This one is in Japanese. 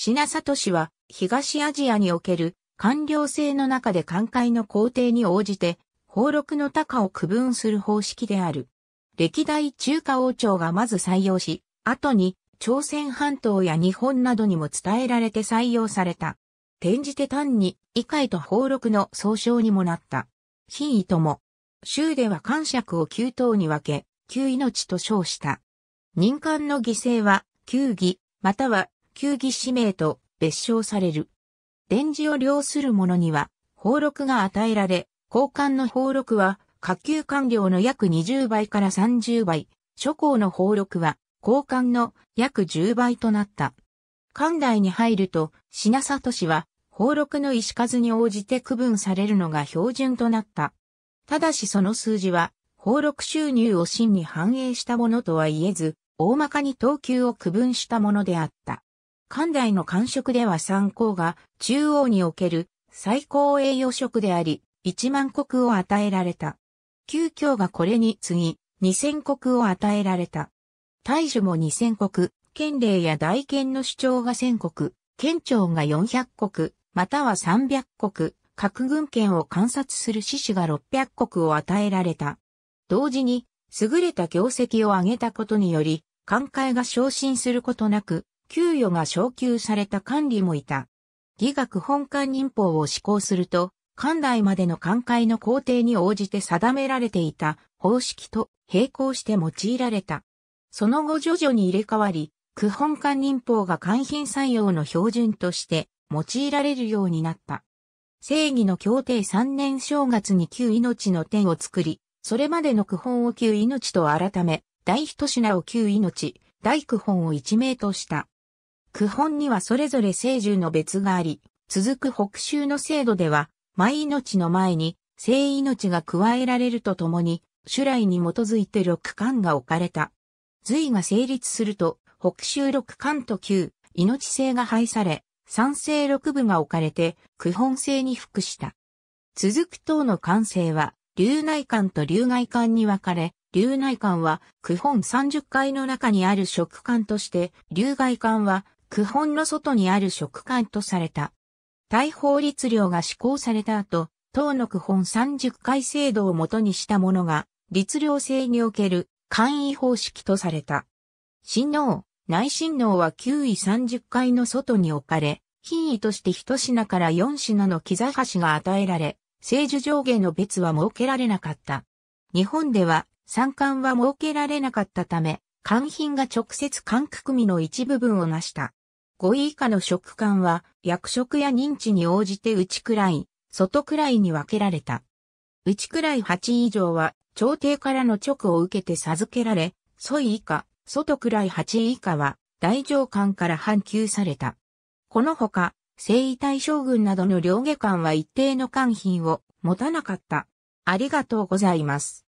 品里氏は東アジアにおける官僚制の中で官会の工程に応じて、法録の高を区分する方式である。歴代中華王朝がまず採用し、後に朝鮮半島や日本などにも伝えられて採用された。転じて単に、異界と法録の総称にもなった。品位とも、州では官爵を9等に分け、9命と称した。民間の犠牲は、9義、または球技使命と別称される。電磁を領する者には、俸禄が与えられ、交換の俸禄は、下級官僚の約20倍から30倍、諸侯の俸禄は、交換の約10倍となった。関内に入ると、品里氏は、俸禄の石数に応じて区分されるのが標準となった。ただしその数字は、俸禄収入を真に反映したものとは言えず、大まかに等級を区分したものであった。関代の官職では三考が中央における最高栄誉職であり、一万国を与えられた。旧教がこれに次、二千国を与えられた。大樹も二千国、県令や大県の主張が千国、県庁が四百国、または三百国、各軍権を観察する志士が六百国を与えられた。同時に、優れた業績を上げたことにより、官会が昇進することなく、給与が昇給された管理もいた。義学本官忍法を施行すると、官代までの官会の工程に応じて定められていた方式と並行して用いられた。その後徐々に入れ替わり、区本官忍法が官品採用の標準として用いられるようになった。正義の協定3年正月に旧命の点を作り、それまでの区本を旧命と改め、第一品を旧命、大区本を一名とした。区本にはそれぞれ聖獣の別があり、続く北州の制度では、毎命の前に、聖命が加えられるとともに、種来に基づいて六巻が置かれた。隋が成立すると、北州六巻と旧、命制が廃され、三世六部が置かれて、区本制に服した。続く等の完成は、流内館と流外館に分かれ、流内館は、区本三十階の中にある食館として、流外館は、区本の外にある食感とされた。大法律令が施行された後、党の区本30回制度をもとにしたものが、律令制における簡易方式とされた。新能、内新能は9位30回の外に置かれ、品位として1品から4品の木座しが与えられ、政治上下の別は設けられなかった。日本では、三冠は設けられなかったため、官品が直接官区組の一部分を成した。5位以下の職官は役職や認知に応じて内くらい、外くらいに分けられた。内くらい8位以上は朝廷からの直を受けて授けられ、ソイ以下、外くらい8位以下は大上官から半級された。このほか、征夷大将軍などの両下官は一定の官品を持たなかった。ありがとうございます。